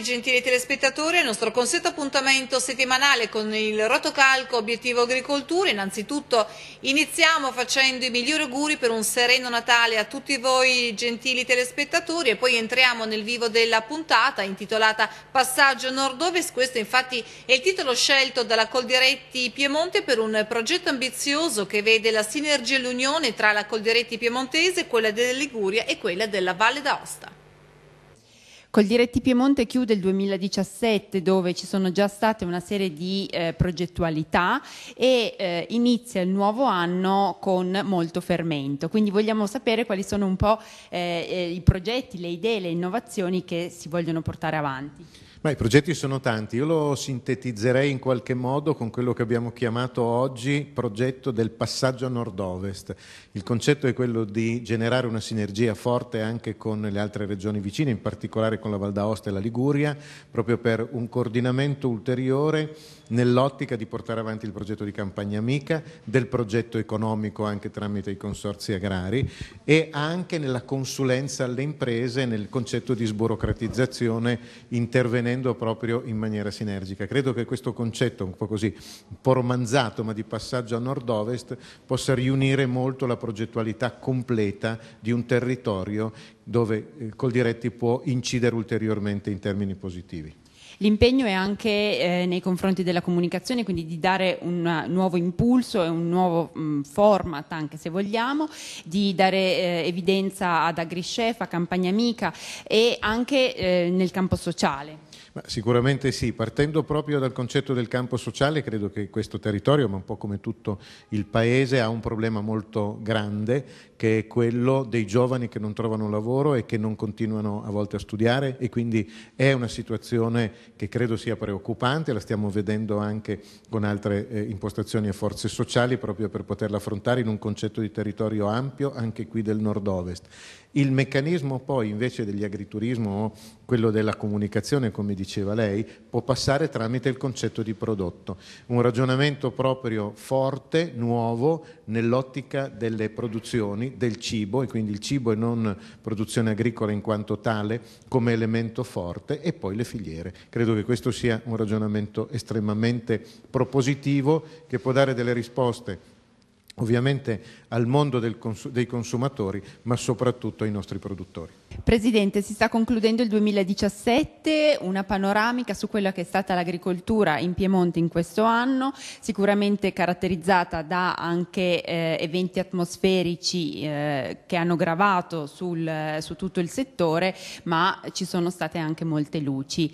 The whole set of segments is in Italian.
benvenuti gentili telespettatori al nostro consueto appuntamento settimanale con il Rotocalco Obiettivo Agricoltura. Innanzitutto iniziamo facendo i migliori auguri per un sereno Natale a tutti voi gentili telespettatori e poi entriamo nel vivo della puntata intitolata Passaggio Nord-Ovest. Questo infatti è il titolo scelto dalla Coldiretti Piemonte per un progetto ambizioso che vede la sinergia e l'unione tra la Coldiretti Piemontese, quella della Liguria e quella della Valle d'Aosta. Col Diretti Piemonte chiude il 2017 dove ci sono già state una serie di eh, progettualità e eh, inizia il nuovo anno con molto fermento. Quindi vogliamo sapere quali sono un po' eh, eh i progetti, le idee, le innovazioni che si vogliono portare avanti. Ma I progetti sono tanti, io lo sintetizzerei in qualche modo con quello che abbiamo chiamato oggi progetto del passaggio a nord-ovest. Il concetto è quello di generare una sinergia forte anche con le altre regioni vicine, in particolare con la Val d'Aosta e la Liguria, proprio per un coordinamento ulteriore nell'ottica di portare avanti il progetto di campagna amica, del progetto economico anche tramite i consorzi agrari e anche nella consulenza alle imprese nel concetto di sburocratizzazione intervenendo intervenendo proprio in maniera sinergica. Credo che questo concetto, un po' così, un po' romanzato, ma di passaggio a nord-ovest, possa riunire molto la progettualità completa di un territorio dove eh, Coldiretti può incidere ulteriormente in termini positivi. L'impegno è anche eh, nei confronti della comunicazione, quindi di dare un nuovo impulso e un nuovo mh, mm, format, anche se vogliamo, di dare eh, evidenza ad AgriChef, a Campagna Amica e anche eh, nel campo sociale. Ma sicuramente sì, partendo proprio dal concetto del campo sociale, credo che questo territorio, ma un po' come tutto il Paese, ha un problema molto grande che è quello dei giovani che non trovano lavoro e che non continuano a volte a studiare e quindi è una situazione che credo sia preoccupante, la stiamo vedendo anche con altre eh, impostazioni e forze sociali proprio per poterla affrontare in un concetto di territorio ampio anche qui del nord-ovest il meccanismo poi invece degli agriturismo, quello della comunicazione, come diceva lei, può passare tramite il concetto di prodotto. Un ragionamento proprio forte, nuovo, nell'ottica delle produzioni, del cibo, e quindi il cibo e non produzione agricola in quanto tale, come elemento forte, e poi le filiere. Credo che questo sia un ragionamento estremamente propositivo che può dare delle risposte ovviamente al mondo cons- dei consumatori, ma soprattutto ai nostri produttori. Presidente, si sta concludendo il 2017, una panoramica su quella che è stata l'agricoltura in Piemonte in questo anno, sicuramente caratterizzata da anche eh, eventi atmosferici eh, che hanno gravato sul, su tutto il settore, ma ci sono state anche molte luci.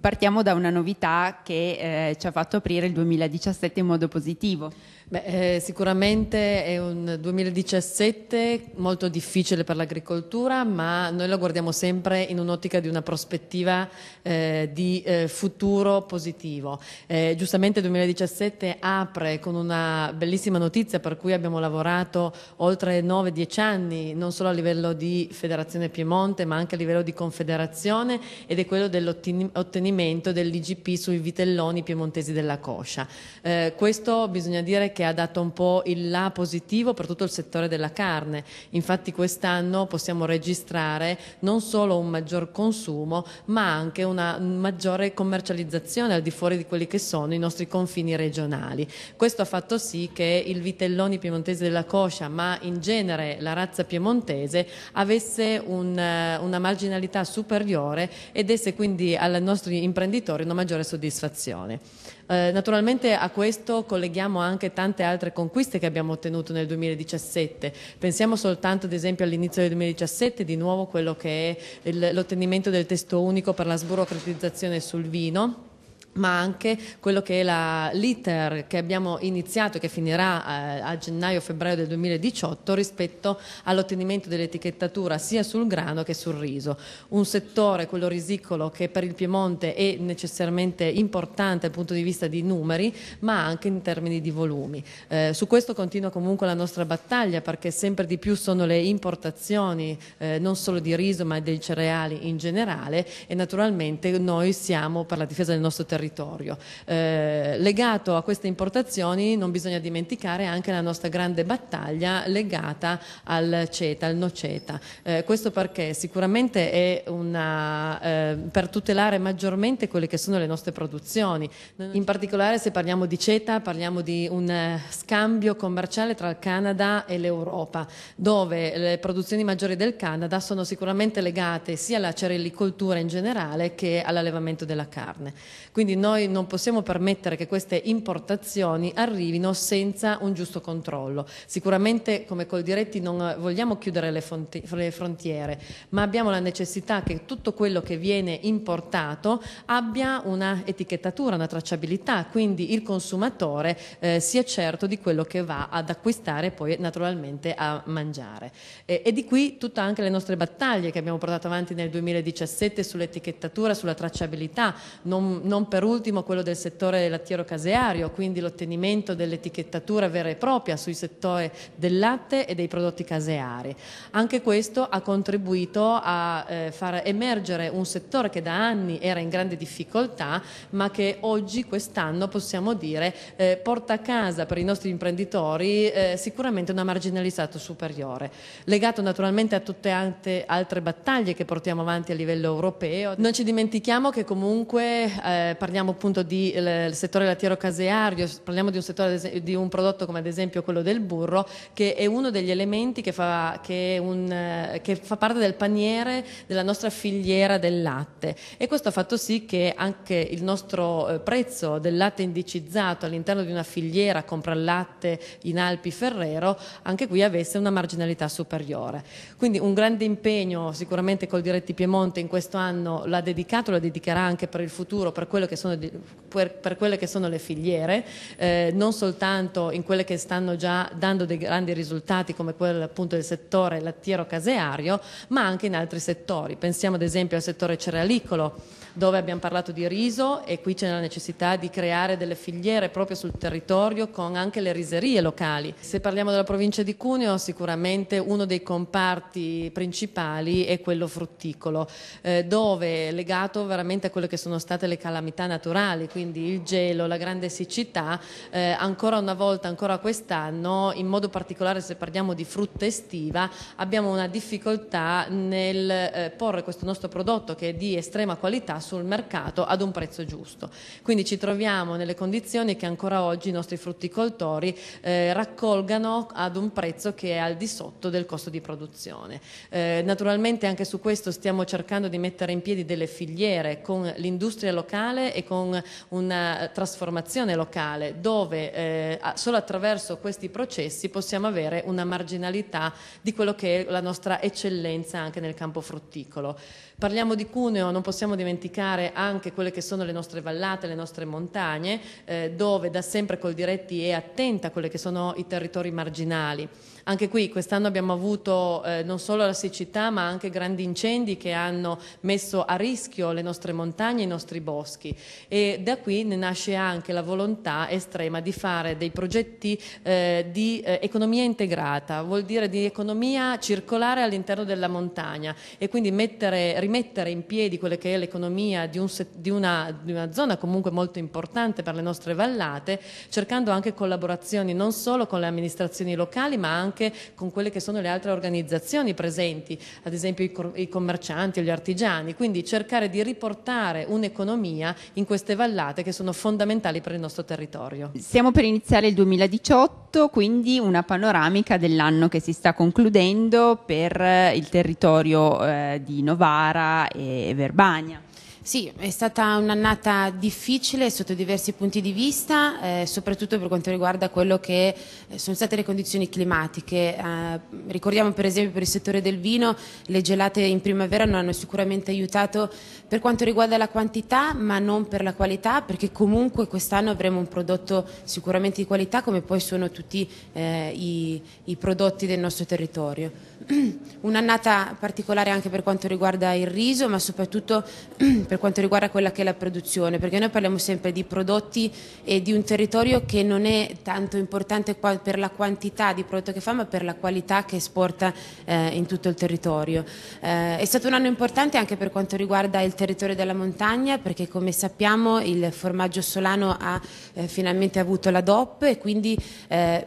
Partiamo da una novità che eh, ci ha fatto aprire il 2017 in modo positivo. Beh, eh, sicuramente è un 2017 molto difficile per l'agricoltura, ma noi lo guardiamo sempre in un'ottica di una prospettiva eh, di eh, futuro positivo. Eh, giustamente il 2017 apre con una bellissima notizia per cui abbiamo lavorato oltre 9-10 anni, non solo a livello di Federazione Piemonte, ma anche a livello di Confederazione, ed è quello dell'ottenimento dell'IGP sui vitelloni piemontesi della coscia. Eh, questo bisogna dire che ha dato un po' il là positivo soprattutto il settore della carne. Infatti quest'anno possiamo registrare non solo un maggior consumo, ma anche una maggiore commercializzazione al di fuori di quelli che sono i nostri confini regionali. Questo ha fatto sì che il vitelloni piemontese della coscia, ma in genere la razza piemontese, avesse un, eh, una marginalità superiore e desse quindi ai nostri imprenditori una maggiore soddisfazione. Eh, naturalmente a questo colleghiamo anche tante altre conquiste che abbiamo ottenuto nel 2017. Pensiamo soltanto ad esempio all'inizio del 2017 di nuovo quello che è l'ottenimento del testo unico per la sburocratizzazione sul vino ma anche quello che è l'iter che abbiamo iniziato e che finirà eh, a gennaio-febbraio del 2018 rispetto all'ottenimento dell'etichettatura sia sul grano che sul riso. Un settore, quello risicolo, che per il Piemonte è necessariamente importante dal punto di vista di numeri, ma anche in termini di volumi. Eh, su questo continua comunque la nostra battaglia perché sempre di più sono le importazioni eh, non solo di riso ma dei cereali in generale e naturalmente noi siamo per la difesa del nostro territorio territorio. Eh, legato a queste importazioni non bisogna dimenticare anche la nostra grande battaglia legata al CETA, al no CETA. Eh, questo perché sicuramente è una, eh, per tutelare maggiormente quelle che sono le nostre produzioni. In particolare se parliamo di CETA parliamo di un eh, scambio commerciale tra il Canada e l'Europa, dove le produzioni maggiori del Canada sono sicuramente legate sia alla cerellicoltura in generale che all'allevamento della carne. Quindi quindi noi non possiamo permettere che queste importazioni arrivino senza un giusto controllo. Sicuramente come Coldiretti non vogliamo chiudere le, fonti, le frontiere, ma abbiamo la necessità che tutto quello che viene importato abbia una etichettatura, una tracciabilità, quindi il consumatore eh, sia certo di quello che va ad acquistare e poi naturalmente a mangiare. E, e di qui tutte anche le nostre battaglie che abbiamo portato avanti nel 2017 sull'etichettatura, sulla tracciabilità, non, non per per ultimo quello del settore lattiero-caseario, quindi l'ottenimento dell'etichettatura vera e propria sui settori del latte e dei prodotti caseari. Anche questo ha contribuito a eh, far emergere un settore che da anni era in grande difficoltà, ma che oggi, quest'anno, possiamo dire, eh, porta a casa per i nostri imprenditori eh, sicuramente una marginalizzata superiore, legato naturalmente a tutte altre battaglie che portiamo avanti a livello europeo. Non ci dimentichiamo che comunque eh, parliamo appunto del settore lattiero caseario, parliamo di un, settore, di un prodotto come ad esempio quello del burro, che è uno degli elementi che fa, che un, che fa parte del paniere della nostra filiera del latte. E questo ha fatto sì che anche il nostro eh, prezzo del latte indicizzato all'interno di una filiera compra latte in Alpi Ferrero, anche qui avesse una marginalità superiore. Quindi un grande impegno sicuramente col Diretti Piemonte in questo anno l'ha dedicato, lo dedicherà anche per il futuro, per quello che sono, per, per, quelle che sono le filiere, eh, non soltanto in quelle che stanno già dando dei grandi risultati come quello appunto del settore lattiero-caseario, ma anche in altri settori. Pensiamo ad esempio al settore cerealicolo dove abbiamo parlato di riso e qui c'è la necessità di creare delle filiere proprio sul territorio con anche le riserie locali. Se parliamo della provincia di Cuneo, sicuramente uno dei comparti principali è quello frutticolo, eh, dove legato veramente a quelle che sono state le calamità naturali, quindi il gelo, la grande siccità, eh, ancora una volta, ancora quest'anno, in modo particolare se parliamo di frutta estiva, abbiamo una difficoltà nel eh, porre questo nostro prodotto che è di estrema qualità sul mercato ad un prezzo giusto. Quindi ci troviamo nelle condizioni che ancora oggi i nostri frutticoltori eh, raccolgano ad un prezzo che è al di sotto del costo di produzione. Eh, naturalmente anche su questo stiamo cercando di mettere in piedi delle filiere con l'industria locale e con una trasformazione locale dove eh, solo attraverso questi processi possiamo avere una marginalità di quello che è la nostra eccellenza anche nel campo frutticolo. Parliamo di Cuneo, non possiamo dimenticare anche quelle che sono le nostre vallate, le nostre montagne, eh, dove da sempre Coldiretti è attenta a quelli che sono i territori marginali. Anche qui quest'anno abbiamo avuto eh, non solo la siccità ma anche grandi incendi che hanno messo a rischio le nostre montagne, e i nostri boschi e da qui ne nasce anche la volontà estrema di fare dei progetti eh, di eh, economia integrata, vuol dire di economia circolare all'interno della montagna e quindi mettere, rimettere rimettere in piedi quella che è l'economia di, un, di, una, di una zona comunque molto importante per le nostre vallate, cercando anche collaborazioni non solo con le amministrazioni locali ma anche con quelle che sono le altre organizzazioni presenti, ad esempio i, i commercianti o gli artigiani, quindi cercare di riportare un'economia in queste vallate che sono fondamentali per il nostro territorio. Siamo per iniziare il 2018, quindi una panoramica dell'anno che si sta concludendo per eh, il territorio eh, di Novara Pescara e Verbania. Sì, è stata un'annata difficile sotto diversi punti di vista, eh, soprattutto per quanto riguarda quello che eh, sono state le condizioni climatiche. Eh, ricordiamo per esempio per il settore del vino, le gelate in primavera non hanno sicuramente aiutato per quanto riguarda la quantità, ma non per la qualità, perché comunque quest'anno avremo un prodotto sicuramente di qualità come poi sono tutti eh, i, i prodotti del nostro territorio. Un'annata particolare anche per quanto riguarda il riso, ma soprattutto per quanto riguarda quella che è la produzione, perché noi parliamo sempre di prodotti e di un territorio che non è tanto importante per la quantità di prodotto che fa, ma per la qualità che esporta eh, in tutto il territorio. Eh, è stato un anno importante anche per quanto riguarda il territorio della montagna, perché come sappiamo il formaggio solano ha eh, finalmente avuto la DOP e quindi eh,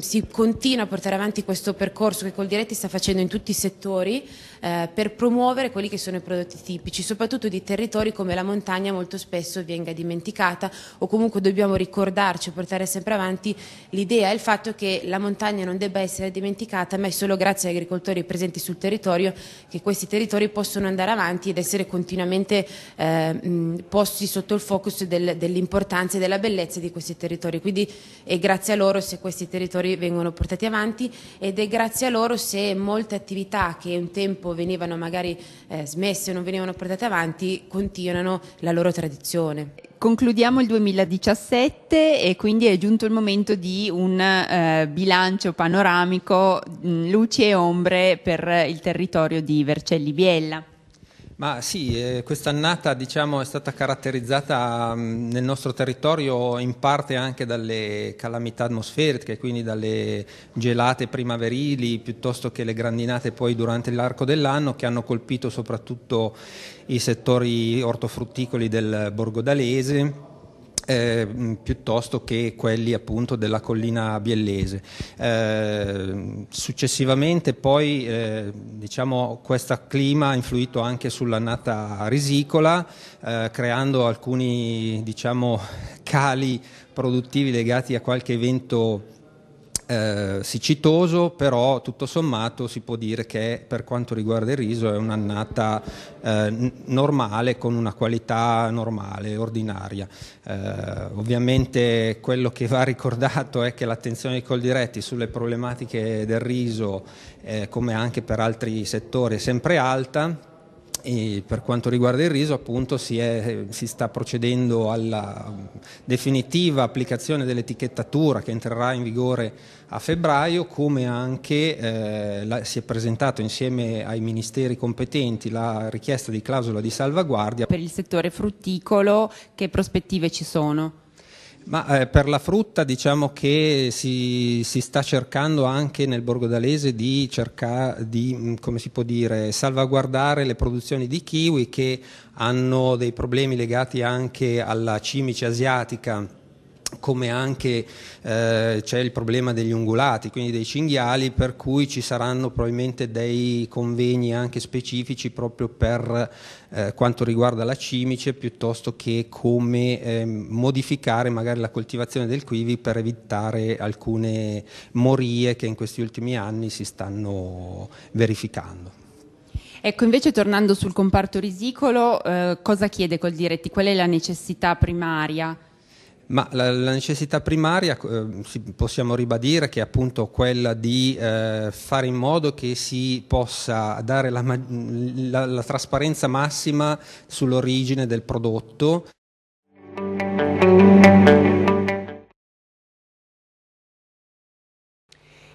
si continua a portare avanti questo percorso che col diretti sta facendo facendo in tutti i settori eh, per promuovere quelli che sono i prodotti tipici, soprattutto di territori come la montagna molto spesso venga dimenticata o comunque dobbiamo ricordarci e portare sempre avanti l'idea e il fatto che la montagna non debba essere dimenticata, ma è solo grazie agli agricoltori presenti sul territorio che questi territori possono andare avanti ed essere continuamente eh, posti sotto il focus del, dell'importanza e della bellezza di questi territori. Quindi è grazie a loro se questi territori vengono portati avanti ed è grazie a loro se molte attività che un tempo venivano magari eh, smesse o non venivano portate avanti, continuano la loro tradizione. Concludiamo il 2017 e quindi è giunto il momento di un eh, bilancio panoramico, mm, luci e ombre per il territorio di Vercelli Biella. Ma sì, eh, quest'annata diciamo, è stata caratterizzata mh, mm, nel nostro territorio in parte anche dalle calamità atmosferiche, quindi dalle gelate primaverili piuttosto che le grandinate poi durante l'arco dell'anno che hanno colpito soprattutto i settori ortofrutticoli del Borgo Dalese eh, mm, piuttosto che quelli appunto della collina biellese. Eh, successivamente poi eh, diciamo, questo clima ha influito anche sull'annata risicola, eh, creando alcuni diciamo, cali produttivi legati a qualche evento eh, siccitoso, però tutto sommato si può dire che per quanto riguarda il riso è un'annata eh, normale con una qualità normale, ordinaria. Eh, ovviamente quello che va ricordato è che l'attenzione di Coldiretti sulle problematiche del riso, eh, come anche per altri settori, è sempre alta e per quanto riguarda il riso appunto si, è, si, sta procedendo alla definitiva applicazione dell'etichettatura che entrerà in vigore a febbraio come anche eh, la, si è presentato insieme ai ministeri competenti la richiesta di clausola di salvaguardia. Per il settore frutticolo che prospettive ci sono? Ma eh, per la frutta diciamo che si, si, sta cercando anche nel Borgo Dalese di, cerca, di mm, dire, salvaguardare le produzioni di kiwi che hanno dei problemi legati anche alla cimice asiatica come anche eh, c'è il problema degli ungulati, quindi dei cinghiali, per cui ci saranno probabilmente dei convegni anche specifici proprio per eh, quanto riguarda la cimice, piuttosto che come eh, modificare magari la coltivazione del quivi per evitare alcune morie che in questi ultimi anni si stanno verificando. Ecco, invece tornando sul comparto risicolo, eh, cosa chiede col diretti? Qual è la necessità primaria? Ma la, la necessità primaria eh, possiamo ribadire che è appunto quella di eh, fare in modo che si possa dare la, la, la trasparenza massima sull'origine del prodotto.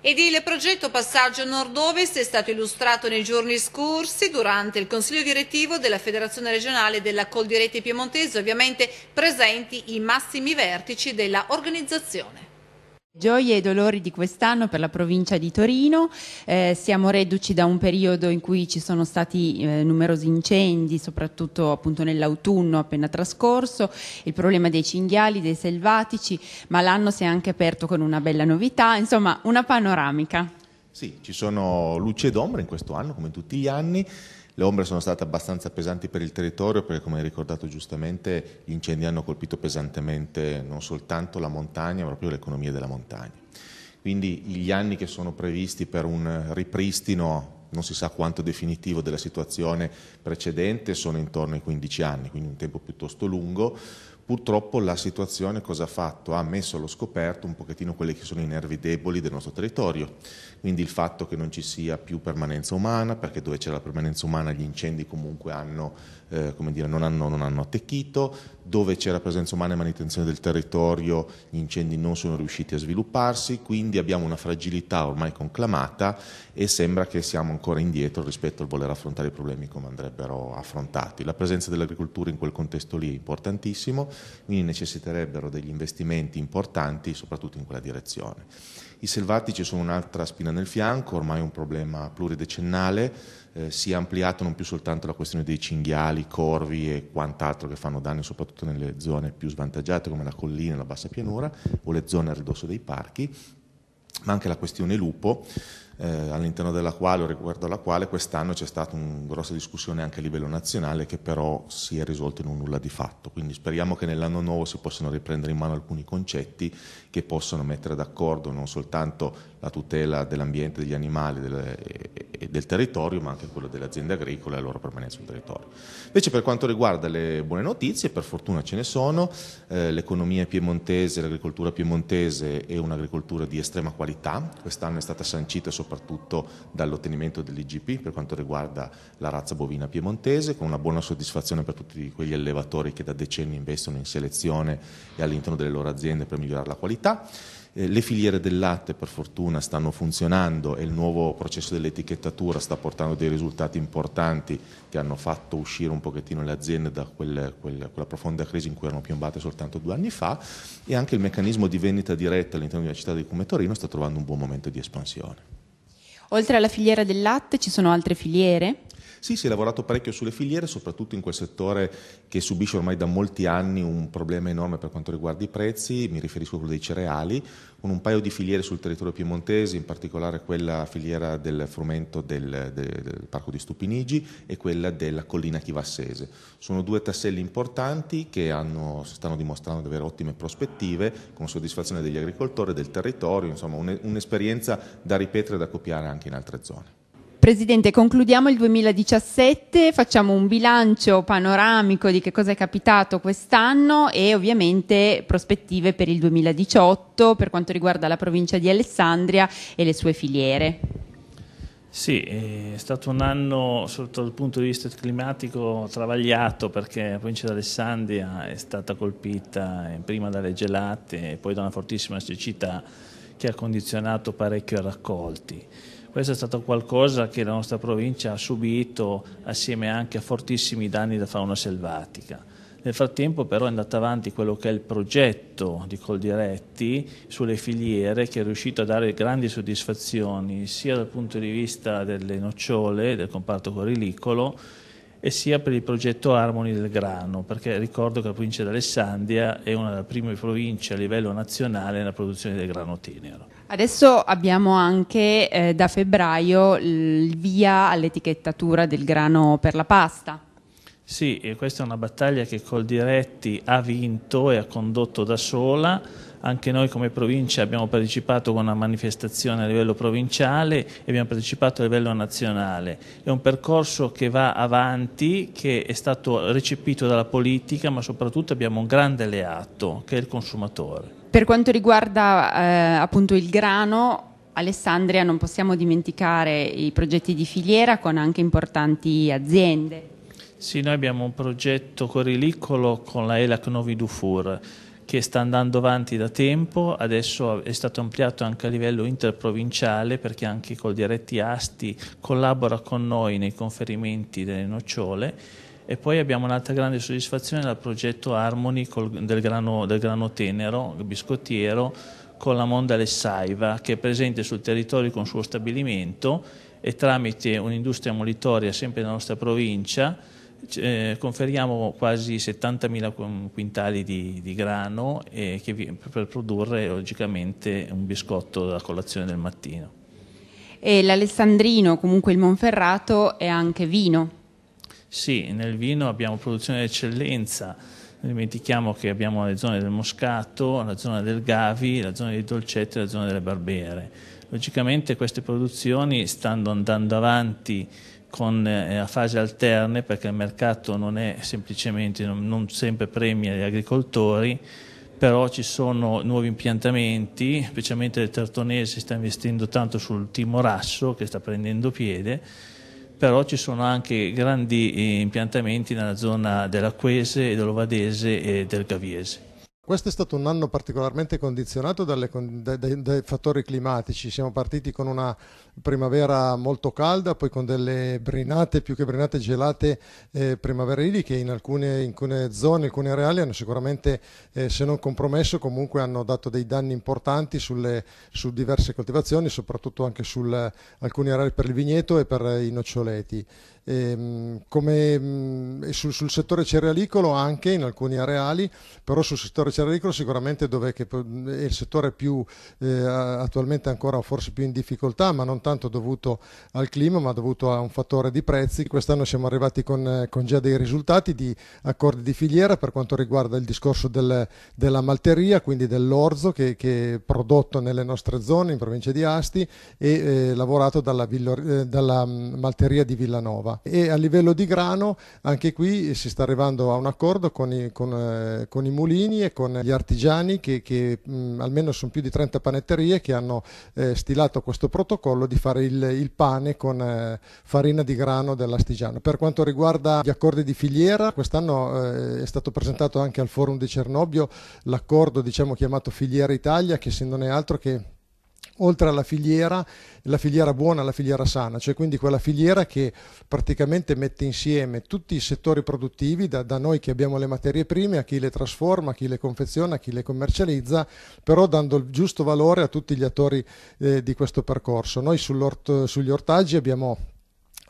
Ed il progetto Passaggio Nord-Ovest è stato illustrato nei giorni scorsi durante il Consiglio direttivo della Federazione regionale della Coldiretti Piemontese, ovviamente presenti i massimi vertici della organizzazione. Gioie e dolori di quest'anno per la provincia di Torino, eh, siamo reduci da un periodo in cui ci sono stati eh, numerosi incendi, soprattutto appunto nell'autunno appena trascorso, il problema dei cinghiali, dei selvatici, ma l'anno si è anche aperto con una bella novità, insomma una panoramica. Sì, ci sono luci ed ombre in questo anno come tutti gli anni. Le ombre sono state abbastanza pesanti per il territorio perché, come hai ricordato giustamente, gli incendi hanno colpito pesantemente non soltanto la montagna, ma proprio l'economia della montagna. Quindi gli anni che sono previsti per un ripristino non si sa quanto definitivo della situazione precedente, sono intorno ai 15 anni, quindi un tempo piuttosto lungo. Purtroppo la situazione cosa ha fatto? Ha messo allo scoperto un pochettino quelli che sono i nervi deboli del nostro territorio, quindi il fatto che non ci sia più permanenza umana, perché dove c'è la permanenza umana gli incendi comunque hanno eh, come dire, non hanno, non hanno attecchito, dove c'era presenza umana e manutenzione del territorio gli incendi non sono riusciti a svilupparsi, quindi abbiamo una fragilità ormai conclamata e sembra che siamo ancora indietro rispetto al voler affrontare i problemi come andrebbero affrontati. La presenza dell'agricoltura in quel contesto lì è importantissimo, quindi necessiterebbero degli investimenti importanti soprattutto in quella direzione. I selvatici sono un'altra spina nel fianco, ormai un problema pluridecennale, eh, si è ampliato non più soltanto la questione dei cinghiali, maiali, corvi e quant'altro che fanno danni soprattutto nelle zone più svantaggiate come la collina, la bassa pianura o le zone a ridosso dei parchi, ma anche la questione lupo eh, all'interno della quale o riguardo alla quale quest'anno c'è stata una grossa discussione anche a livello nazionale che però si è risolto in un nulla di fatto. Quindi speriamo che nell'anno nuovo si possano riprendere in mano alcuni concetti che possano mettere d'accordo non soltanto la tutela dell'ambiente, degli animali del, e del territorio, ma anche quello delle aziende agricole e la loro permanenza sul territorio. Invece per quanto riguarda le buone notizie, per fortuna ce ne sono, eh, l'economia piemontese, l'agricoltura piemontese è un'agricoltura di estrema qualità, quest'anno è stata sancita soprattutto soprattutto dall'ottenimento dell'IGP per quanto riguarda la razza bovina piemontese, con una buona soddisfazione per tutti quegli allevatori che da decenni investono in selezione e all'interno delle loro aziende per migliorare la qualità. Eh, le filiere del latte per fortuna stanno funzionando e il nuovo processo dell'etichettatura sta portando dei risultati importanti che hanno fatto uscire un pochettino le aziende da quel, quel, quella profonda crisi in cui erano piombate soltanto due anni fa e anche il meccanismo di vendita diretta all'interno della città di Cume Torino sta trovando un buon momento di espansione. Oltre alla filiera del latte ci sono altre filiere? Sì, si è lavorato parecchio sulle filiere, soprattutto in quel settore che subisce ormai da molti anni un problema enorme per quanto riguarda i prezzi, mi riferisco a quello dei cereali, con un paio di filiere sul territorio piemontese, in particolare quella filiera del frumento del, del, del parco di Stupinigi e quella della collina chivassese. Sono due tasselli importanti che hanno, stanno dimostrando di avere ottime prospettive, con soddisfazione degli agricoltori, del territorio, insomma un, un'esperienza da ripetere e da copiare anche in altre zone. Presidente, concludiamo il 2017, facciamo un bilancio panoramico di che cosa è capitato quest'anno e ovviamente prospettive per il 2018 per quanto riguarda la provincia di Alessandria e le sue filiere. Sì, eh, è stato un anno sotto il punto di vista climatico travagliato perché la provincia di Alessandria è stata colpita eh, prima dalle gelate e poi da una fortissima siccità che ha condizionato parecchio i raccolti. Questo è stato qualcosa che la nostra provincia ha subito assieme anche a fortissimi danni da fauna selvatica. Nel frattempo però è andato avanti quello che è il progetto di Coldiretti sulle filiere che è riuscito a dare grandi soddisfazioni sia dal punto di vista delle nocciole, del comparto corrilicolo, e sia per il progetto Harmony del grano, perché ricordo che la provincia di Alessandria è una delle prime province a livello nazionale nella produzione del grano tenero. Adesso abbiamo anche eh, da febbraio il via all'etichettatura del grano per la pasta. Sì, questa è una battaglia che Coldiretti ha vinto e ha condotto da sola anche noi come provincia abbiamo partecipato con una manifestazione a livello provinciale e abbiamo partecipato a livello nazionale. È un percorso che va avanti, che è stato recepito dalla politica, ma soprattutto abbiamo un grande alleato che è il consumatore. Per quanto riguarda eh, appunto il grano, Alessandria non possiamo dimenticare i progetti di filiera con anche importanti aziende. Sì, noi abbiamo un progetto corilicolo con la ELAC Novi Dufour che sta andando avanti da tempo, adesso è stato ampliato anche a livello interprovinciale perché anche col Diretti Asti collabora con noi nei conferimenti delle nocciole e poi abbiamo un'altra grande soddisfazione dal progetto Harmony del, grano, del grano tenero, biscottiero, con la Monda Lessaiva che è presente sul territorio con il suo stabilimento e tramite un'industria molitoria sempre nella nostra provincia eh, conferiamo quasi 70.000 quintali di, di grano eh, vi, per produrre logicamente un biscotto da colazione del mattino. E l'Alessandrino, comunque il Monferrato, è anche vino? Sì, nel vino abbiamo produzione d'eccellenza. Non dimentichiamo che abbiamo le zone del Moscato, la zona del Gavi, la zona dei Dolcetti e la zona delle Barbere. Logicamente queste produzioni stanno andando avanti con, eh, a fasi alterne perché il mercato non è semplicemente, non, non sempre premia gli agricoltori, però ci sono nuovi impiantamenti, specialmente il Tartonese sta investendo tanto sul Timorasso che sta prendendo piede, però ci sono anche grandi eh, impiantamenti nella zona dell'Aquese, dell'Ovadese e del Gaviese. Questo è stato un anno particolarmente condizionato dalle, dai, dai, fattori climatici. Siamo partiti con una primavera molto calda, poi con delle brinate, più che brinate gelate eh, primaverili che in alcune, in alcune zone, in alcune areali hanno sicuramente, eh, se non compromesso, comunque hanno dato dei danni importanti sulle, su diverse coltivazioni, soprattutto anche su alcuni areali per il vigneto e per i noccioleti. Ehm, mm, e, come, sul, sul, settore cerealicolo anche in alcuni areali, però sul settore cerealicolo sicuramente dove è mm, il settore più eh, attualmente ancora forse più in difficoltà, ma non tanto soltanto dovuto al clima ma dovuto a un fattore di prezzi. Quest'anno siamo arrivati con, eh, con già dei risultati di accordi di filiera per quanto riguarda il discorso del, della malteria, quindi dell'orzo che, che, è prodotto nelle nostre zone in provincia di Asti e eh, lavorato dalla, eh, dalla mm, malteria di Villanova. E a livello di grano anche qui si sta arrivando a un accordo con i, con, eh, con i mulini e con gli artigiani che, che mh, mm, almeno sono più di 30 panetterie che hanno eh, stilato questo protocollo di fare il, il pane con eh, farina di grano dell'astigiano. Per quanto riguarda gli accordi di filiera, quest'anno eh, è stato presentato anche al forum di Cernobbio l'accordo diciamo, chiamato Filiera Italia che se non è altro che oltre alla filiera, la filiera buona, la filiera sana, cioè quindi quella filiera che praticamente mette insieme tutti i settori produttivi, da, da, noi che abbiamo le materie prime a chi le trasforma, a chi le confeziona, a chi le commercializza, però dando il giusto valore a tutti gli attori eh, di questo percorso. Noi sugli ortaggi abbiamo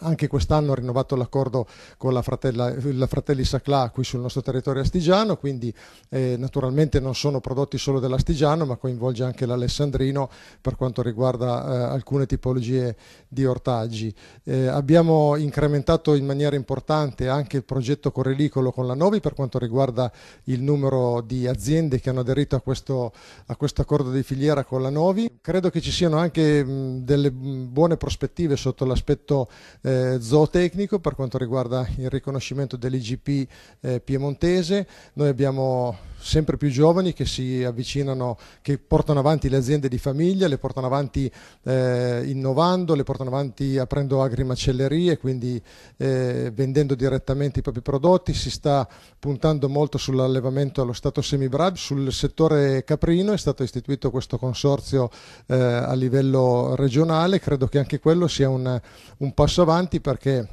anche quest'anno ha rinnovato l'accordo con la, fratella, la Fratelli Saclà qui sul nostro territorio astigiano, quindi eh, naturalmente non sono prodotti solo dell'astigiano, ma coinvolge anche l'Alessandrino per quanto riguarda eh, alcune tipologie di ortaggi. Eh, abbiamo incrementato in maniera importante anche il progetto Correlicolo con la Novi per quanto riguarda il numero di aziende che hanno aderito a questo, a questo accordo di filiera con la Novi. Credo che ci siano anche mh, delle buone prospettive sotto l'aspetto eh, eh, zootecnico per quanto riguarda il riconoscimento dell'IGP eh, piemontese. Noi abbiamo sempre più giovani che si avvicinano, che portano avanti le aziende di famiglia, le portano avanti eh, innovando, le portano avanti aprendo agrimacellerie, quindi eh, vendendo direttamente i propri prodotti, si sta puntando molto sull'allevamento allo stato semibrab, sul settore caprino è stato istituito questo consorzio eh, a livello regionale, credo che anche quello sia un, un passo avanti perché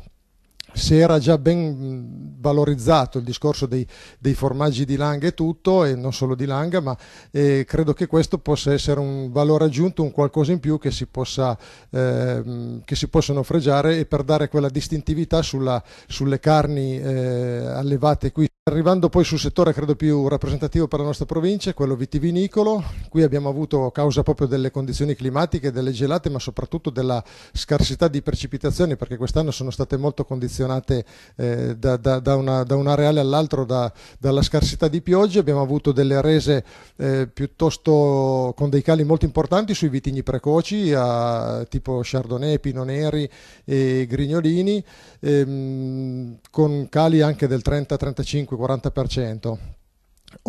si era già ben valorizzato il discorso dei, dei, formaggi di Langa e tutto, e non solo di Langa, ma eh, credo che questo possa essere un valore aggiunto, un qualcosa in più che si, possa, eh, che si possono freggiare e per dare quella distintività sulla, sulle carni eh, allevate qui Arrivando poi sul settore credo più rappresentativo per la nostra provincia, quello vitivinicolo, qui abbiamo avuto a causa proprio delle condizioni climatiche, delle gelate, ma soprattutto della scarsità di precipitazioni, perché quest'anno sono state molto condizionate eh, da, da, da, una, da, un areale all'altro dalla scarsità di piogge, abbiamo avuto delle rese eh, piuttosto con dei cali molto importanti sui vitigni precoci, a, tipo Chardonnay, Pino Neri e Grignolini, ehm, con cali anche del 30-35%. 40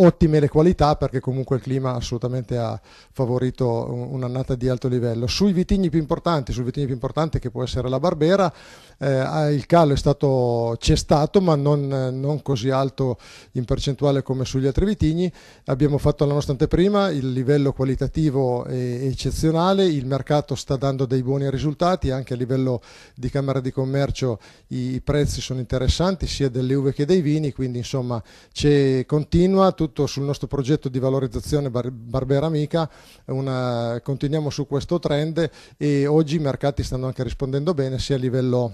ottime le qualità perché comunque il clima assolutamente ha favorito un'annata di alto livello. Sui vitigni più importanti, sul vitigno più importante che può essere la Barbera, eh, ah, il calo è stato cestato ma non, non, così alto in percentuale come sugli altri vitigni. Abbiamo fatto la nostra anteprima, il livello qualitativo è eccezionale, il mercato sta dando dei buoni risultati, anche a livello di Camera di Commercio i prezzi sono interessanti sia delle uve che dei vini, quindi insomma c'è continua tutta soprattutto sul nostro progetto di valorizzazione bar Barbera Amica, una, continuiamo su questo trend e oggi i mercati stanno anche rispondendo bene sia a livello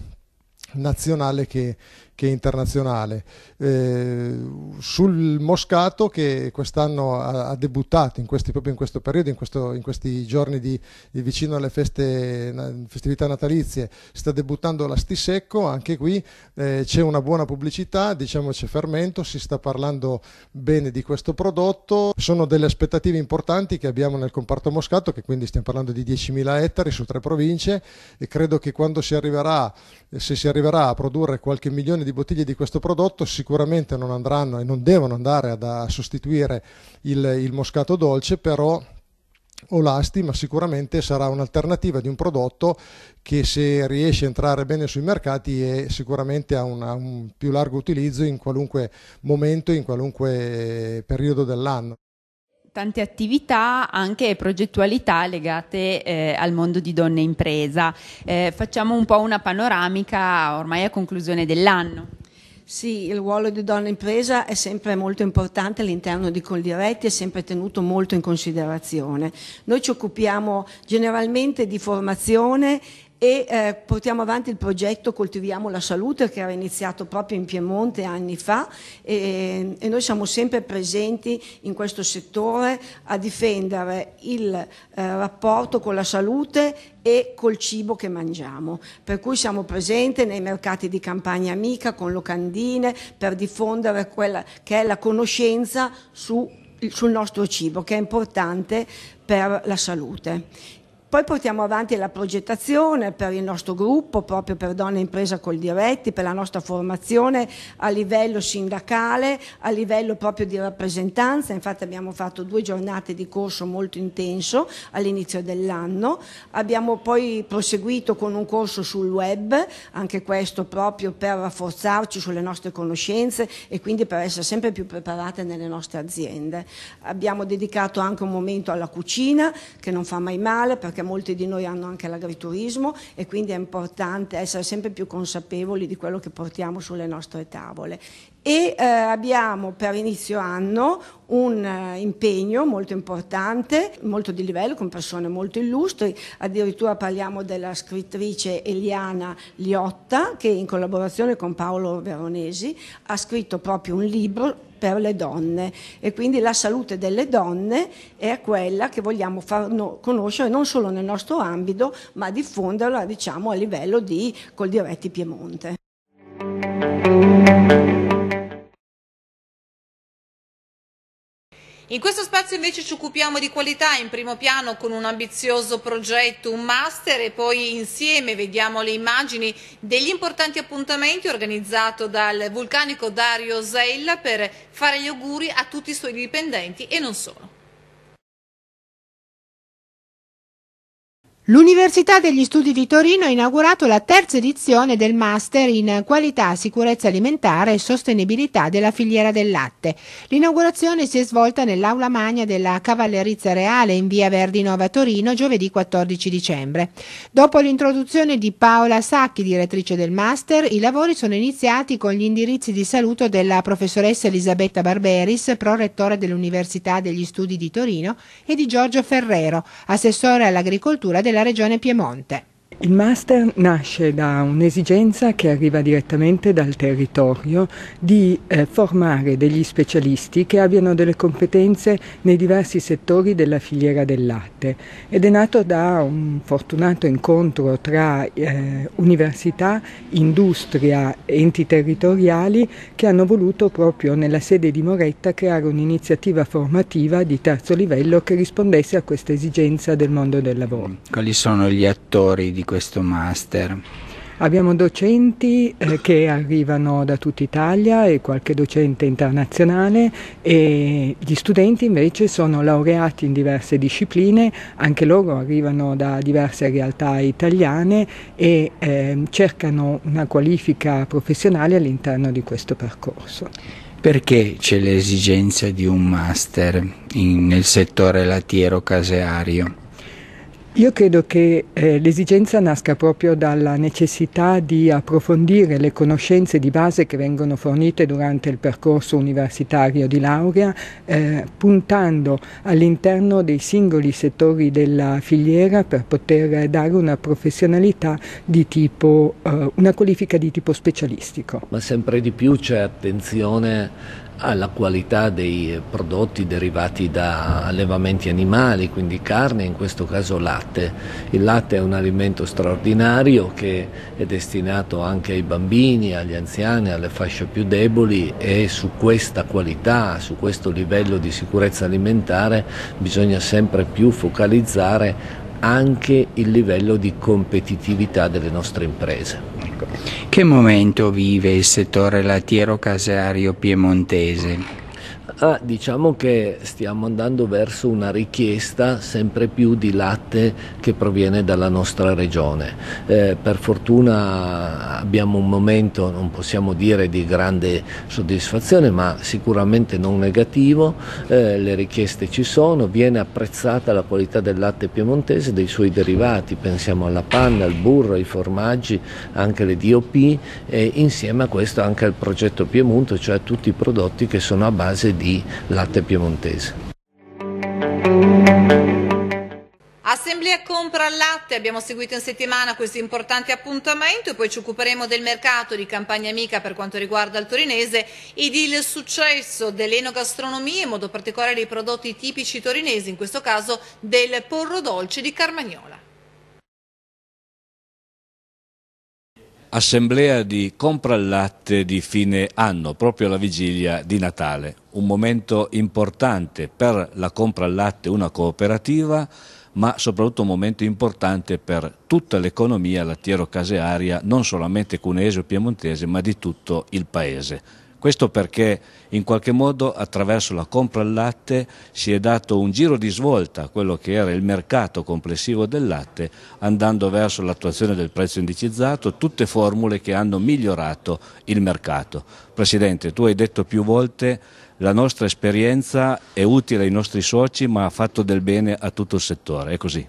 nazionale che che internazionale. Eh, sul Moscato che quest'anno ha, ha debuttato in questi, proprio in questo periodo, in, questo, in questi giorni di, di, vicino alle feste, festività natalizie, sta debuttando la Stisecco, anche qui eh, c'è una buona pubblicità, diciamo c'è fermento, si sta parlando bene di questo prodotto, sono delle aspettative importanti che abbiamo nel comparto Moscato, che quindi stiamo parlando di 10.000 ettari su tre province e credo che quando si arriverà, se si arriverà a produrre qualche milione di bottiglie di questo prodotto sicuramente non andranno e non devono andare ad, a sostituire il, il moscato dolce, però o l'asti, ma sicuramente sarà un'alternativa di un prodotto che se riesce a entrare bene sui mercati è sicuramente ha una, un più largo utilizzo in qualunque momento, in qualunque eh, periodo dell'anno tante attività, anche progettualità legate eh, al mondo di donne impresa. Eh, facciamo un po' una panoramica ormai a conclusione dell'anno. Sì, il ruolo di donna impresa è sempre molto importante all'interno di Coldiretti, è sempre tenuto molto in considerazione. Noi ci occupiamo generalmente di formazione e eh, portiamo avanti il progetto Coltiviamo la Salute che era iniziato proprio in Piemonte anni fa e, e noi siamo sempre presenti in questo settore a difendere il eh, rapporto con la salute e col cibo che mangiamo. Per cui siamo presenti nei mercati di campagna amica con locandine per diffondere quella che è la conoscenza su, sul nostro cibo, che è importante per la salute. Poi portiamo avanti la progettazione per il nostro gruppo, proprio per Donne Impresa Col Diretti, per la nostra formazione a livello sindacale, a livello proprio di rappresentanza. Infatti abbiamo fatto due giornate di corso molto intenso all'inizio dell'anno. Abbiamo poi proseguito con un corso sul web, anche questo proprio per rafforzarci sulle nostre conoscenze e quindi per essere sempre più preparate nelle nostre aziende. Abbiamo dedicato anche un momento alla cucina, che non fa mai male perché molti di noi hanno anche l'agriturismo e quindi è importante essere sempre più consapevoli di quello che portiamo sulle nostre tavole e eh, abbiamo per inizio anno un eh, impegno molto importante, molto di livello, con persone molto illustri, addirittura parliamo della scrittrice Eliana Liotta che in collaborazione con Paolo Veronesi ha scritto proprio un libro per le donne e quindi la salute delle donne è quella che vogliamo far conoscere non solo nel nostro ambito ma diffonderla diciamo, a livello di Coldiretti Piemonte. In questo spazio invece ci occupiamo di qualità in primo piano con un ambizioso progetto, un master e poi insieme vediamo le immagini degli importanti appuntamenti organizzato dal vulcanico Dario Zella per fare gli auguri a tutti i suoi dipendenti e non solo. L'Università degli Studi di Torino ha inaugurato la terza edizione del Master in Qualità, Sicurezza Alimentare e Sostenibilità della filiera del latte. L'inaugurazione si è svolta nell'Aula Magna della Cavallerizza Reale in via Verdi Nova Torino giovedì 14 dicembre. Dopo l'introduzione di Paola Sacchi, direttrice del Master, i lavori sono iniziati con gli indirizzi di saluto della professoressa Elisabetta Barberis, prorettore dell'Università degli Studi di Torino, e di Giorgio Ferrero, assessore all'agricoltura del della regione Piemonte. Il master nasce da un'esigenza che arriva direttamente dal territorio di eh, formare degli specialisti che abbiano delle competenze nei diversi settori della filiera del latte ed è nato da un fortunato incontro tra eh, università, industria, enti territoriali che hanno voluto proprio nella sede di Moretta creare un'iniziativa formativa di terzo livello che rispondesse a questa esigenza del mondo del lavoro. Quali sono gli attori di di questo master. Abbiamo docenti eh, che arrivano da tutta Italia e qualche docente internazionale e gli studenti invece sono laureati in diverse discipline, anche loro arrivano da diverse realtà italiane e eh, cercano una qualifica professionale all'interno di questo percorso. Perché c'è l'esigenza di un master in, nel settore lattiero-caseario? Io credo che eh, l'esigenza nasca proprio dalla necessità di approfondire le conoscenze di base che vengono fornite durante il percorso universitario di laurea, eh, puntando all'interno dei singoli settori della filiera per poter dare una professionalità di tipo, eh, una qualifica di tipo specialistico. Ma sempre di più c'è attenzione alla qualità dei prodotti derivati da allevamenti animali, quindi carne, in questo caso latte. Il latte è un alimento straordinario che è destinato anche ai bambini, agli anziani, alle fasce più deboli e su questa qualità, su questo livello di sicurezza alimentare bisogna sempre più focalizzare anche il livello di competitività delle nostre imprese. Che momento vive il settore lattiero-caseario piemontese? giornata diciamo che stiamo andando verso una richiesta sempre più di latte che proviene dalla nostra regione. Eh, per fortuna abbiamo un momento, non possiamo dire di grande soddisfazione, ma sicuramente non negativo, eh, le richieste ci sono, viene apprezzata la qualità del latte piemontese e dei suoi derivati, pensiamo alla panna, al burro, ai formaggi, anche le DOP e insieme a questo anche al progetto Piemonte, cioè a tutti i prodotti che sono a base di latte piemontese. Assemblea compra latte, abbiamo seguito in settimana questo importante appuntamento e poi ci occuperemo del mercato di Campagna Amica per quanto riguarda il torinese e del successo dell'enogastronomia, in modo particolare dei prodotti tipici torinesi, in questo caso del porro dolce di Carmagnola. assemblea di compra al latte di fine anno, proprio alla vigilia di Natale. Un momento importante per la compra al latte, una cooperativa, ma soprattutto un momento importante per tutta l'economia lattiero-casearia, non solamente cuneese o piemontese, ma di tutto il paese. Questo perché in qualche modo attraverso la compra al latte si è dato un giro di svolta a quello che era il mercato complessivo del latte andando verso l'attuazione del prezzo indicizzato, tutte formule che hanno migliorato il mercato. Presidente, tu hai detto più volte la nostra esperienza è utile ai nostri soci ma ha fatto del bene a tutto il settore, è così?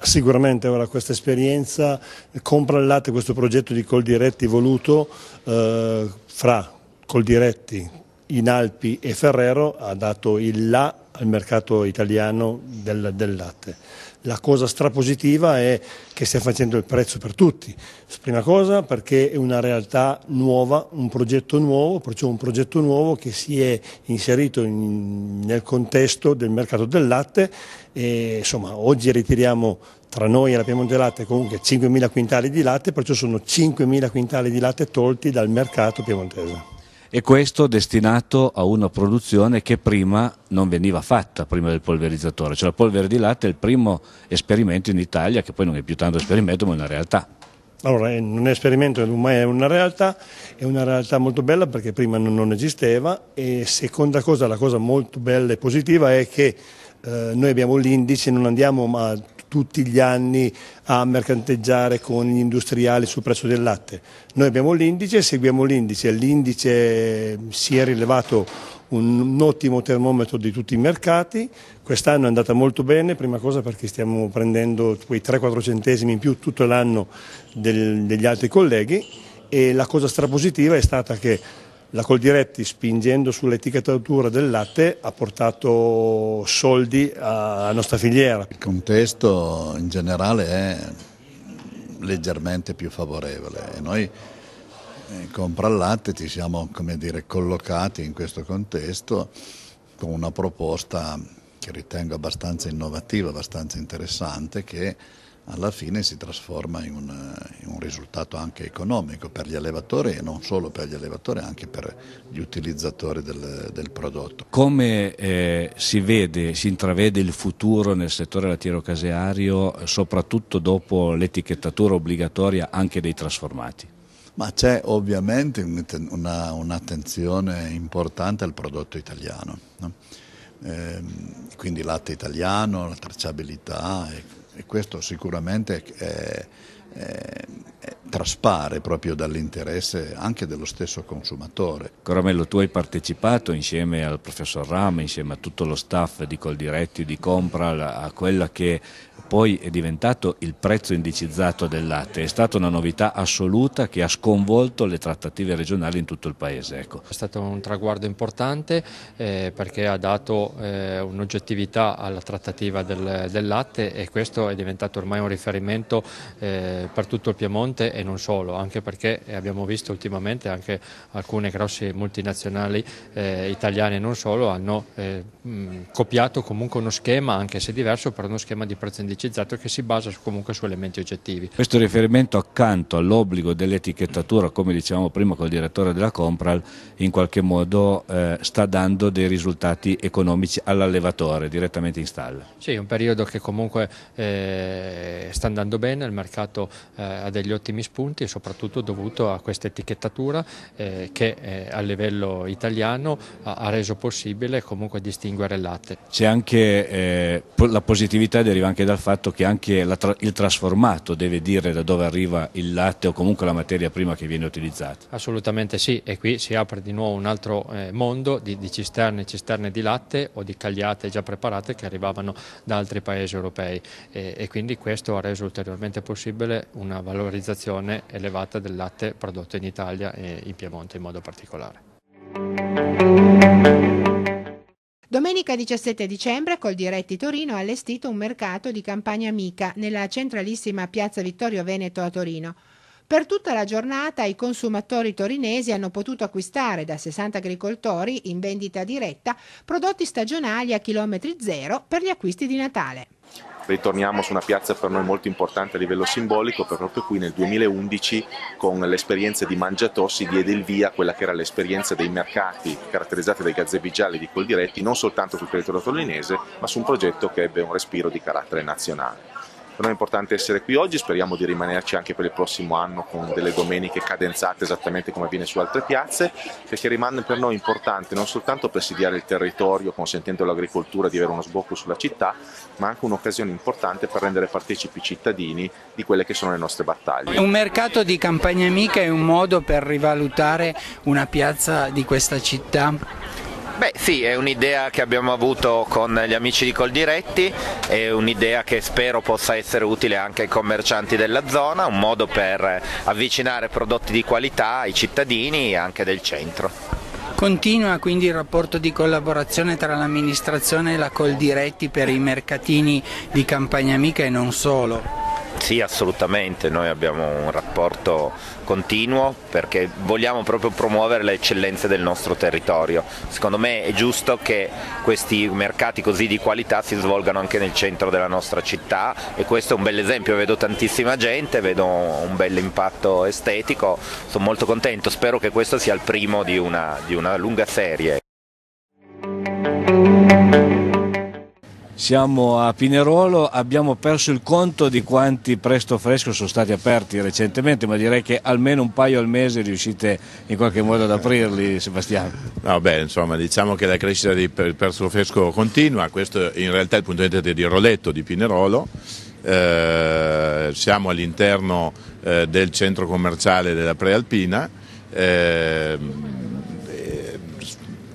Sicuramente ora questa esperienza compra il latte, questo progetto di Col Diretti voluto eh, fra col diretti in Alpi e Ferrero ha dato il là al mercato italiano del, del, latte. La cosa strapositiva è che stia facendo il prezzo per tutti. Prima cosa perché è una realtà nuova, un progetto nuovo, perciò un progetto nuovo che si è inserito in, nel contesto del mercato del latte e insomma oggi ritiriamo tra noi e la Piemonte Latte comunque 5.000 quintali di latte, perciò sono 5.000 quintali di latte tolti dal mercato piemontese e questo destinato a una produzione che prima non veniva fatta, prima del polverizzatore, cioè la polvere di latte è il primo esperimento in Italia che poi non è più tanto esperimento ma è una realtà. Allora, non è esperimento, ma è una realtà, è una realtà molto bella perché prima non esisteva e seconda cosa, la cosa molto bella e positiva è che eh, noi abbiamo l'indice, non andiamo a tutti gli anni a mercanteggiare con gli industriali sul prezzo del latte. Noi abbiamo l'indice, seguiamo l'indice, l'indice eh, si è rilevato un, un ottimo termometro di tutti i mercati, quest'anno è andata molto bene, prima cosa perché stiamo prendendo quei 3-4 centesimi in più tutto l'anno del, degli altri colleghi e la cosa strapositiva è stata che la Coldiretti spingendo sull'etichettatura del latte ha portato soldi alla nostra filiera. Il contesto in generale è leggermente più favorevole e noi eh, compra latte ci siamo dire, collocati in questo contesto con una proposta che ritengo abbastanza innovativa, abbastanza interessante che alla fine si trasforma in un, in un, risultato anche economico per gli allevatori e non solo per gli allevatori, anche per gli utilizzatori del, del prodotto. Come eh, si vede, si intravede il futuro nel settore lattiero-caseario, soprattutto dopo l'etichettatura obbligatoria anche dei trasformati? Ma c'è ovviamente una, un'attenzione importante al prodotto italiano, no? eh, quindi latte italiano, la tracciabilità. Ecco e questo sicuramente è, è traspare proprio dall'interesse anche dello stesso consumatore. Coramello, tu hai partecipato insieme al professor Rama, insieme a tutto lo staff di Coldiretti, di Compral, a quella che poi è diventato il prezzo indicizzato del latte. È stata una novità assoluta che ha sconvolto le trattative regionali in tutto il paese. Ecco. È stato un traguardo importante eh, perché ha dato eh, un'oggettività alla trattativa del, del, latte e questo è diventato ormai un riferimento eh, per tutto il Piemonte importante e non solo, anche perché eh, abbiamo visto ultimamente anche alcune grosse multinazionali eh, italiane non solo hanno eh, mh, copiato comunque uno schema, anche se diverso, per uno schema di prezzo indicizzato che si basa comunque su elementi oggettivi. Questo riferimento accanto all'obbligo dell'etichettatura, come dicevamo prima col direttore della Compral, in qualche modo eh, sta dando dei risultati economici all'allevatore direttamente in stalla. Sì, un periodo che comunque eh, sta andando bene, il mercato eh, ha degli ottimi ottimi spunti soprattutto dovuto a questa etichettatura eh, che eh, a livello italiano ha, ha, reso possibile comunque distinguere il latte. C'è anche eh, la positività deriva anche dal fatto che anche tra il trasformato deve dire da dove arriva il latte o comunque la materia prima che viene utilizzata. Assolutamente sì e qui si apre di nuovo un altro eh, mondo di, di cisterne e cisterne di latte o di cagliate già preparate che arrivavano da altri paesi europei e, e quindi questo ha reso ulteriormente possibile una valorizzazione valorizzazione elevata del latte prodotto in Italia e in Piemonte in modo particolare. Domenica 17 dicembre col Diretti Torino ha allestito un mercato di campagna amica nella centralissima piazza Vittorio Veneto a Torino. Per tutta la giornata i consumatori torinesi hanno potuto acquistare da 60 agricoltori in vendita diretta prodotti stagionali a chilometri zero per gli acquisti di Natale ritorniamo su una piazza per noi molto importante a livello simbolico, perché proprio qui nel 2011 con l'esperienza di Mangiatò si diede il via a quella che era l'esperienza dei mercati caratterizzati dai gazzebi gialli di Coldiretti, non soltanto sul territorio torinese, ma su un progetto che ebbe un respiro di carattere nazionale. Per noi è importante essere qui oggi, speriamo di rimanerci anche per il prossimo anno con delle domeniche cadenzate esattamente come avviene su altre piazze, perché rimane per noi importante non soltanto presidiare il territorio consentendo all'agricoltura di avere uno sbocco sulla città, ma anche un'occasione importante per rendere partecipi i cittadini di quelle che sono le nostre battaglie. Un mercato di campagna amica è un modo per rivalutare una piazza di questa città? Beh sì, è un'idea che abbiamo avuto con gli amici di Coldiretti, è un'idea che spero possa essere utile anche ai commercianti della zona, un modo per avvicinare prodotti di qualità ai cittadini e anche del centro. Continua quindi il rapporto di collaborazione tra l'amministrazione e la Coldiretti per i mercatini di Campagna Amica e non solo? Sì, assolutamente, noi abbiamo un rapporto continuo perché vogliamo proprio promuovere le eccellenze del nostro territorio. Secondo me è giusto che questi mercati così di qualità si svolgano anche nel centro della nostra città e questo è un bel esempio, vedo tantissima gente, vedo un bel impatto estetico, sono molto contento, spero che questo sia il primo di una, di una lunga serie. siamo a Pinerolo, abbiamo perso il conto di quanti Presto Fresco sono stati aperti recentemente, ma direi che almeno un paio al mese riuscite in qualche modo ad aprirli, Sebastiano. No, beh, insomma, diciamo che la crescita di Presto Fresco continua, questo in realtà è il punto di vista di Roletto di Pinerolo. Eh, siamo all'interno eh, del centro commerciale della Prealpina. Eh,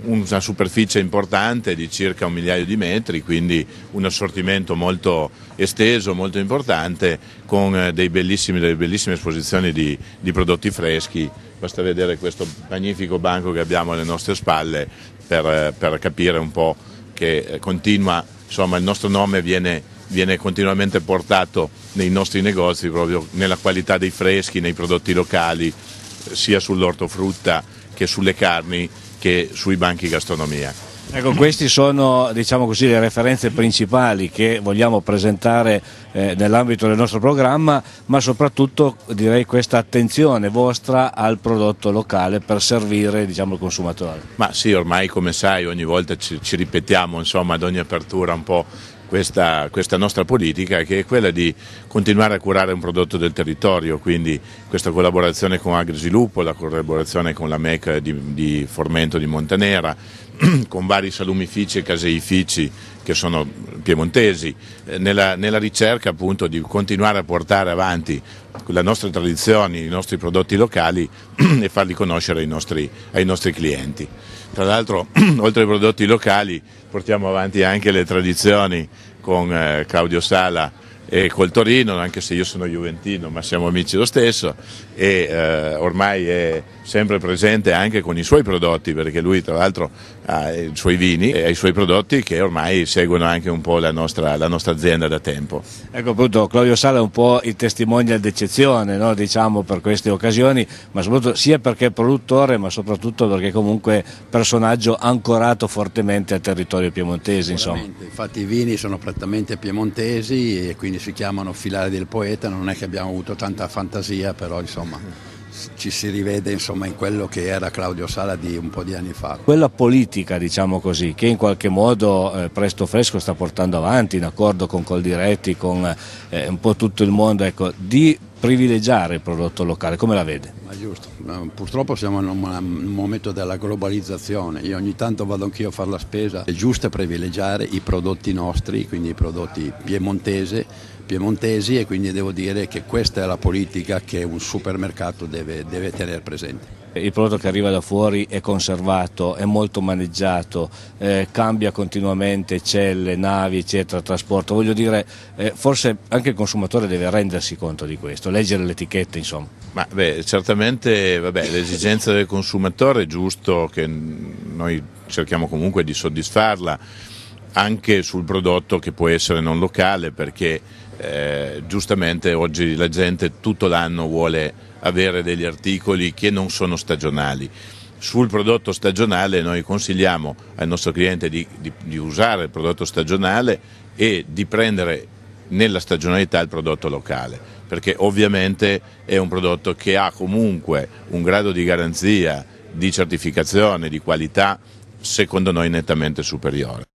una superficie importante di circa un migliaio di metri, quindi un assortimento molto esteso, molto importante, con eh, delle bellissime esposizioni di, di prodotti freschi. Basta vedere questo magnifico banco che abbiamo alle nostre spalle per, eh, per capire un po' che eh, continua, insomma il nostro nome viene, viene continuamente portato nei nostri negozi proprio nella qualità dei freschi, nei prodotti locali, sia sull'ortofrutta che sulle carni che sui banchi gastronomia. Ecco, queste sono diciamo così, le referenze principali che vogliamo presentare eh, nell'ambito del nostro programma, ma soprattutto direi questa attenzione vostra al prodotto locale per servire diciamo, il consumatore. Ma sì, ormai come sai ogni volta ci, ci ripetiamo insomma, ad ogni apertura un po' questa, questa, nostra politica che è quella di continuare a curare un prodotto del territorio, quindi questa collaborazione con Agri Sviluppo, la collaborazione con la MEC di, di Formento di Montanera, con vari salumifici e caseifici che sono piemontesi, eh, nella, nella, ricerca appunto di continuare a portare avanti le nostre tradizioni, i nostri prodotti locali e farli conoscere ai nostri, ai nostri clienti. Tra l'altro, oltre ai prodotti locali, portiamo avanti anche le tradizioni con eh, Claudio Sala e col Torino, anche se io sono juventino, ma siamo amici lo stesso, e eh, ormai è sempre presente anche con i suoi prodotti perché lui tra l'altro ha i suoi vini e i suoi prodotti che ormai seguono anche un po' la nostra, la nostra azienda da tempo. Ecco appunto Claudio Sala è un po' il testimonial d'eccezione no? diciamo per queste occasioni ma soprattutto sia perché è produttore ma soprattutto perché comunque personaggio ancorato fortemente al territorio piemontese insomma. Infatti i vini sono prettamente piemontesi e quindi si chiamano filari del poeta non è che abbiamo avuto tanta fantasia però insomma insomma, ci si rivede insomma, in quello che era Claudio Sala di un po' di anni fa. Quella politica, diciamo così, che in qualche modo eh, Presto Fresco sta portando avanti in accordo con Coldiretti, con eh, un po' tutto il mondo, ecco, di privilegiare il prodotto locale, come la vede? Ma giusto, purtroppo siamo in un momento della globalizzazione, io ogni tanto vado anch'io a fare la spesa, è giusto privilegiare i prodotti nostri, quindi i prodotti piemontese, piemontesi e quindi devo dire che questa è la politica che un supermercato deve, deve tenere presente il prodotto che arriva da fuori è conservato, è molto maneggiato, eh, cambia continuamente celle, navi, eccetera, trasporto. Voglio dire, eh, forse anche il consumatore deve rendersi conto di questo, leggere l'etichetta, insomma. Ma, beh, certamente l'esigenza del consumatore è giusto che noi cerchiamo comunque di soddisfarla anche sul prodotto che può essere non locale perché eh, giustamente oggi la gente tutto l'anno vuole avere degli articoli che non sono stagionali. Sul prodotto stagionale noi consigliamo al nostro cliente di, di, di usare il prodotto stagionale e di prendere nella stagionalità il prodotto locale, perché ovviamente è un prodotto che ha comunque un grado di garanzia, di certificazione, di qualità secondo noi nettamente superiore.